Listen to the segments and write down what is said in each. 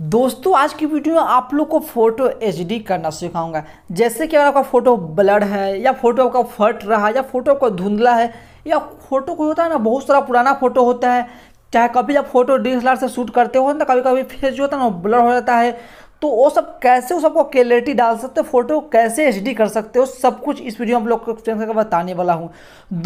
दोस्तों आज की वीडियो में आप लोग को फ़ोटो एचडी करना सिखाऊंगा जैसे कि अगर आपका फ़ोटो ब्लड है या फ़ोटो आपका फट रहा है या फ़ोटो आपका धुंधला है या फ़ोटो कोई होता है ना बहुत सारा पुराना फ़ोटो होता है चाहे कभी जब फोटो डी एस से शूट करते हो ना तो कभी कभी फेस जो होता है ना ब्लर हो जाता है तो वो सब कैसे उस सबको क्लियरिटी डाल सकते हो फोटो कैसे एच कर सकते हो सब कुछ इस वीडियो में आप लोग को एक्सप्लेन करके बताने वाला हूँ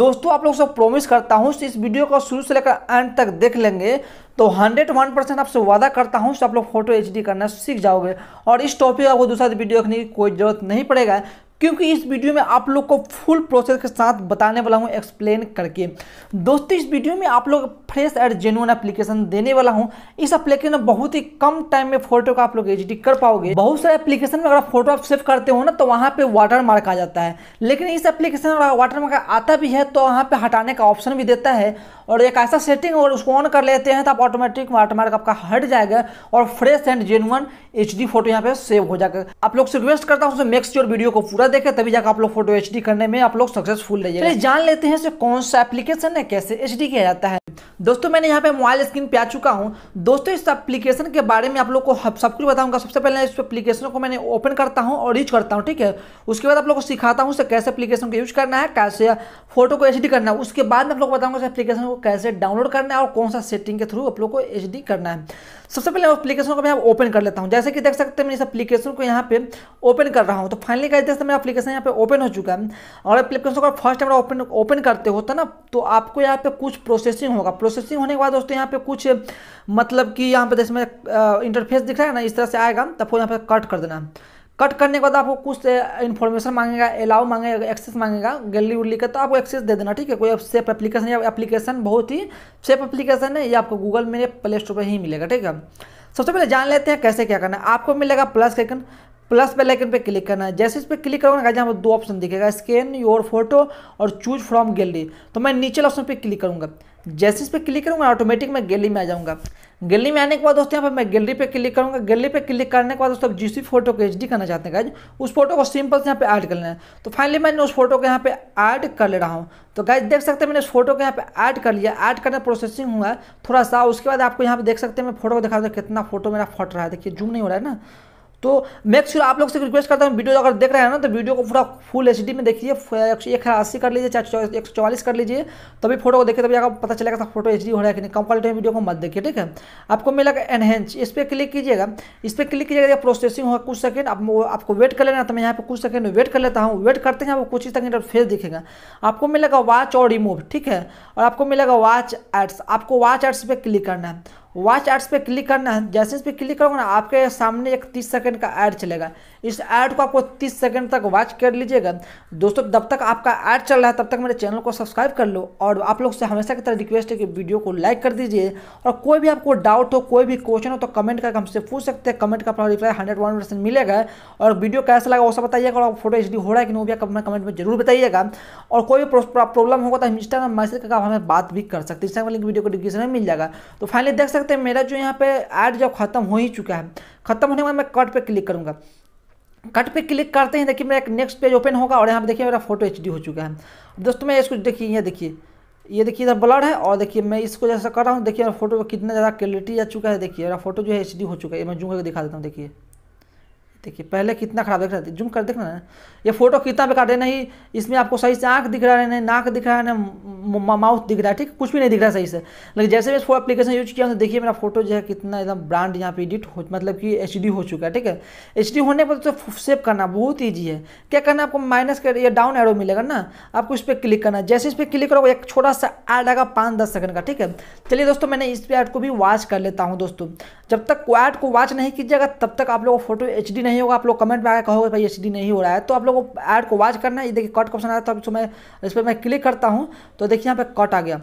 दोस्तों आप लोग सब प्रॉमिस करता हूँ इस वीडियो को शुरू से लेकर एंड तक देख लेंगे तो हंड्रेड वन परसेंट आपसे वादा करता हूँ आप लोग फोटो एच करना सीख जाओगे और इस टॉपिक आपको दूसरा वीडियो रखने की कोई ज़रूरत नहीं पड़ेगा क्योंकि इस वीडियो में आप लोग को फुल प्रोसेस के साथ बताने वाला हूं एक्सप्लेन करके दोस्तों इस वीडियो में आप लोग फ्रेश एंड जेन्यून एप्लीकेशन देने वाला हूँ इस एप्लीकेशन में बहुत ही कम टाइम में फोटो का आप लोग एडिट कर पाओगे बहुत सारे एप्लीकेशन में अगर फोटो आप सेव करते हो ना तो वहाँ पे वाटर मार्क आ जाता है लेकिन इस एप्लीकेशन में वाटर मार्क आता भी है तो वहाँ पे हटाने का ऑप्शन भी देता है और एक ऐसा सेटिंग और उसको ऑन कर लेते हैं तो आप ऑटोमेटिक वाटर मार्क आपका हट जाएगा और fresh and genuine H photo यहाँ पे सेव हो जाएगा आप लोग से रिक्वेस्ट करता हूँ मेक्स योर वीडियो को पूरा पूरा देखें तभी जाकर आप लोग फोटो एच करने में आप लोग सक्सेसफुल रहिए जान लेते हैं कौन सा एप्लीकेशन है कैसे एच किया जाता है दोस्तों मैंने यहाँ पे मोबाइल स्क्रीन पे आ चुका हूँ दोस्तों इस एप्लीकेशन के बारे में आप लोग को सब कुछ बताऊंगा सबसे पहले इस एप्लीकेशन को मैंने ओपन करता हूँ और यूज करता हूँ ठीक है उसके बाद आप लोग को सिखाता हूँ कैसे एप्लीकेशन को यूज करना है कैसे फोटो को एच करना है उसके बाद आप लोग बताऊंगा एप्लीकेशन को कैसे डाउनलोड करना है और कौन सा सेटिंग के थ्रू आप लोग को एच करना है सबसे पहले एप्लीकेशन को मैं ओपन कर लेता हूँ जैसे कि देख सकते हैं मैं इस एप्लीकेशन को यहाँ पे ओपन कर रहा हूँ तो फाइनली कहते हैं मेरा एप्लीकेशन यहाँ पे ओपन हो चुका है और एप्लीकेशन को फर्स्ट टाइम ओपन ओपन करते होता तो ना तो आपको यहाँ पे कुछ प्रोसेसिंग होगा होगा प्रोसेसिंग होने के बाद दोस्तों यहाँ पे कुछ मतलब कि यहाँ पे जैसे मैं इंटरफेस दिख रहा है ना इस तरह से आएगा तब फिर यहाँ पे कट कर देना कट करने के बाद आपको कुछ इन्फॉर्मेशन मांगेगा अलाउ मांगेगा एक्सेस मांगेगा गैलरी उल्ली का तो आपको एक्सेस दे देना ठीक है कोई सेफ एप्लीकेशन या एप्लीकेशन बहुत ही सेफ एप्लीकेशन है ये आपको गूगल में प्ले स्टोर पर ही मिलेगा ठीक है सबसे पहले जान लेते हैं कैसे क्या करना है आपको मिलेगा प्लस लेकिन प्लस पे आइकन पे क्लिक करना है जैसे इस पर क्लिक करोगे ना जहाँ पर दो ऑप्शन दिखेगा स्कैन योर फोटो और चूज फ्रॉम गैलरी तो मैं नीचे ऑप्शन पे क्लिक करूँगा जैसे इस पर क्लिक करूँगा ऑटोमेटिक मैं गैलरी में आ जाऊँगा गैलरी में आने के बाद दोस्तों यहाँ पर मैं गैलरी पे क्लिक करूँगा गैलरी पे क्लिक करने के बाद दोस्तों जिस भी फोटो को एच करना चाहते हैं गाइज उस फोटो को सिंपल से यहाँ पे ऐड कर लेना है तो फाइनली मैंने उस फोटो को यहाँ पे ऐड कर ले रहा हूँ तो गाइज देख सकते हैं मैंने उस फोटो को यहाँ पे ऐड कर लिया ऐड करना प्रोसेसिंग हुआ थोड़ा सा उसके बाद आपको यहाँ पे देख सकते हैं मैं फोटो को दिखा दूँ कितना फोटो मेरा फट रहा है देखिए जूम नहीं हो रहा है ना तो मेक श्योर आप लोग से रिक्वेस्ट करता हूँ वीडियो अगर देख रहे हैं ना तो वीडियो को पूरा फुल एच में देखिए एक सौ अस्सी कर लीजिए चाहे एक सौ चौवालीस कर लीजिए तभी फोटो को देखिए तभी आपको पता चलेगा फोटो एच हो रहा है कि नहीं कम क्वालिटी में वीडियो को मत देखिए ठीक है आपको मिलेगा एनहेंस इस पर क्लिक कीजिएगा इस पर क्लिक कीजिएगा प्रोसेसिंग होगा कुछ सेकंड आप आपको वेट कर लेना तो मैं यहाँ पर कुछ सेकंड वेट कर लेता हूँ वेट करते हैं आपको कुछ ही और फेस दिखेगा आपको मिलेगा वॉच और रिमूव ठीक है और आपको मिलेगा वॉच एड्स आपको वॉच एड्स पर क्लिक करना है वॉच एड्स पे क्लिक करना है जैसे इस पर क्लिक करोगे ना आपके सामने एक तीस सेकंड का ऐड चलेगा इस ऐड को आपको तीस सेकंड तक वॉच कर लीजिएगा दोस्तों जब तक आपका ऐड चल रहा है तब तक मेरे चैनल को सब्सक्राइब कर लो और आप लोग से हमेशा की तरह रिक्वेस्ट है कि वीडियो को लाइक कर दीजिए और कोई भी आपको डाउट हो कोई भी क्वेश्चन हो तो कमेंट करके हमसे पूछ सकते हैं कमेंट का अपना रिप्लाई हंड्रेड वन परसेंट मिलेगा और वीडियो कैसा लगा वो सब बताइएगा और फोटो एच हो रहा है कि नहीं भी कमेंट में जरूर बताइएगा और कोई भी प्रॉब्लम होगा तो हम इंस्टाग्राम मैसेज करके हमें बात भी कर सकते हैं इंस्टाग्राम लिंक वीडियो को डिस्क्रिप्शन में मिल जाएगा तो फाइनली देख सकते सकते हैं मेरा जो यहाँ पे ऐड जब ख़त्म हो ही चुका है ख़त्म होने के बाद मैं कट पे क्लिक करूँगा कट पे क्लिक करते ही देखिए मेरा एक नेक्स्ट पेज ओपन होगा और यहाँ पे देखिए मेरा फोटो एच हो चुका है दोस्तों मैं इसको देखिए ये देखिए ये देखिए इधर ब्लर है और देखिए मैं इसको जैसा कर रहा हूँ देखिए मेरा फोटो कितना ज़्यादा क्लियरिटी आ चुका है देखिए मेरा फोटो जो है एच हो चुका है मैं जूँ करके दिखा देता हूँ देखिए देखिए पहले कितना खराब दिख रहा था जूम कर देखना ना ये फोटो कितना बेकार है नहीं इसमें आपको सही से आँख दिख रहा है नहीं नाक दिख रहा है ना माउथ दिख रहा है ठीक कुछ भी नहीं दिख रहा है सही से लेकिन जैसे मैं फोटो एप्लीकेशन यूज किया हूँ तो देखिए मेरा फोटो जो है कितना एकदम ब्रांड यहाँ पे एडिट हो मतलब कि एच हो चुका है ठीक है एच होने पर तो सेव करना बहुत ईजी है क्या करना आपको माइनस कर या डाउन एरो मिलेगा ना आपको इस पर क्लिक करना जैसे इस पर क्लिक करोगे एक छोटा सा एड आएगा पाँच दस सेकंड का ठीक है चलिए दोस्तों मैंने इस एड को भी वॉच कर लेता हूँ दोस्तों जब तक एड को वॉच नहीं कीजिएगा तब तक आप लोग फोटो एच नहीं नहीं होगा आप लोग कमेंट में आकर कहोगे भाई एच नहीं हो रहा है तो आप लोगों को ऐड को वॉच करना है देखिए कट ऑप्शन आया था तो मैं इस पर मैं क्लिक करता हूँ तो देखिए यहाँ पे कट आ गया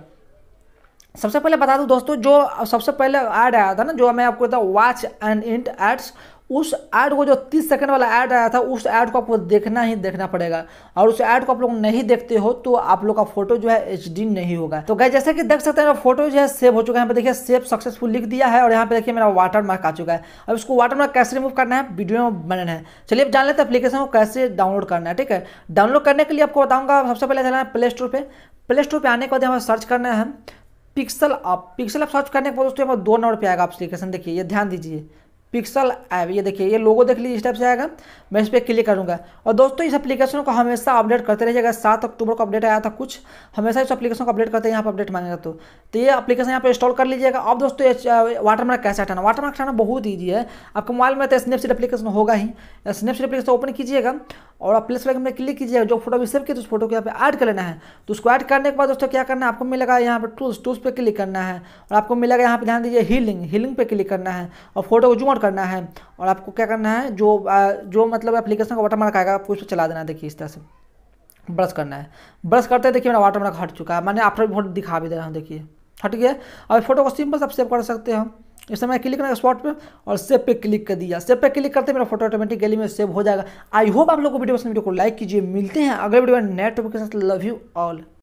सबसे पहले बता दूं दोस्तों जो सबसे पहले ऐड आया था ना जो मैं आपको बताऊँ वॉच एंड इंट एड्स उस ऐड को जो 30 सेकंड वाला ऐड आया था उस ऐड को आपको देखना ही देखना पड़ेगा और उस ऐड को आप लोग नहीं देखते हो तो आप लोग का फोटो जो है एच नहीं होगा तो गाय जैसे कि देख सकते हैं फोटो जो है सेव हो चुका है यहाँ पे देखिए सेव सक्सेसफुल लिख दिया है और यहाँ पे देखिए मेरा वाटर मार्क आ चुका है अब इसको वाटर मार्क कैसे रिमूव करना है वीडियो में बनना है चलिए अब जान लेते हैं एप्लीकेशन को कैसे डाउनलोड करना है ठीक है डाउनलोड करने के लिए आपको बताऊंगा सबसे पहले जाना है प्ले स्टोर पर प्ले स्टोर पर आने के बाद हमें सर्च करना है पिक्सल आप पिक्सल आप सर्च करने के बाद दोस्तों दो नंबर पर आएगा एप्लीकेशन देखिए ये ध्यान दीजिए पिक्सल ऐप ये देखिए ये लोगो देख लीजिए इस टाइप से आएगा मैं इस पर क्लिक करूँगा और दोस्तों इस एप्लीकेशन को हमेशा अपडेट करते रहिएगा सात अक्टूबर को अपडेट आया था कुछ हमेशा इस एप्लीकेशन को अपडेट करते हैं यहाँ पर अपडेट मांगेगा तो तो ये एप्लीकेशन यहाँ पर इंस्टॉल कर लीजिएगा अब दोस्तों ये वाटरमार्क कैसे हटाना वाटरमार्क हटाना बहुत ईजी है आपके मोबाइल में तो स्नैपसीट एप्लीकेशन होगा ही स्नैपसीट एप्लीकेशन ओपन कीजिएगा और प्लेस प्लस में क्लिक कीजिएगा जो फोटो भी सेव किया तो उस फोटो को यहाँ पे ऐड कर लेना है तो उसको ऐड करने के बाद दोस्तों क्या करना है आपको मिलेगा यहाँ पर टूल्स टूल्स पर क्लिक करना है और आपको मिलेगा यहाँ पर ध्यान दीजिए हीलिंग हीलिंग पर क्लिक करना है और फोटो को जूम करना है और आपको क्या करना है जो जो मतलब एप्लीकेशन का वाटर मार्क आएगा आपको उस पर चला देना है देखिए इस तरह से ब्रश करना है ब्रश करते देखिए मेरा वाटर मार्क हट चुका है मैंने आप फोटो दिखा भी दे रहा हूँ देखिए हट गया अब फोटो को सिंपल से सेव कर सकते हैं इस समय क्लिक करना स्पॉट पे और सेव पे क्लिक कर दिया सेव पे क्लिक करते मेरा फोटो ऑटोमेटिक गैली में सेव हो जाएगा आई होप आप लोग को वीडियो पसंद वीडियो को लाइक कीजिए मिलते हैं अगले वीडियो में नए टॉपिक के साथ लव यू ऑल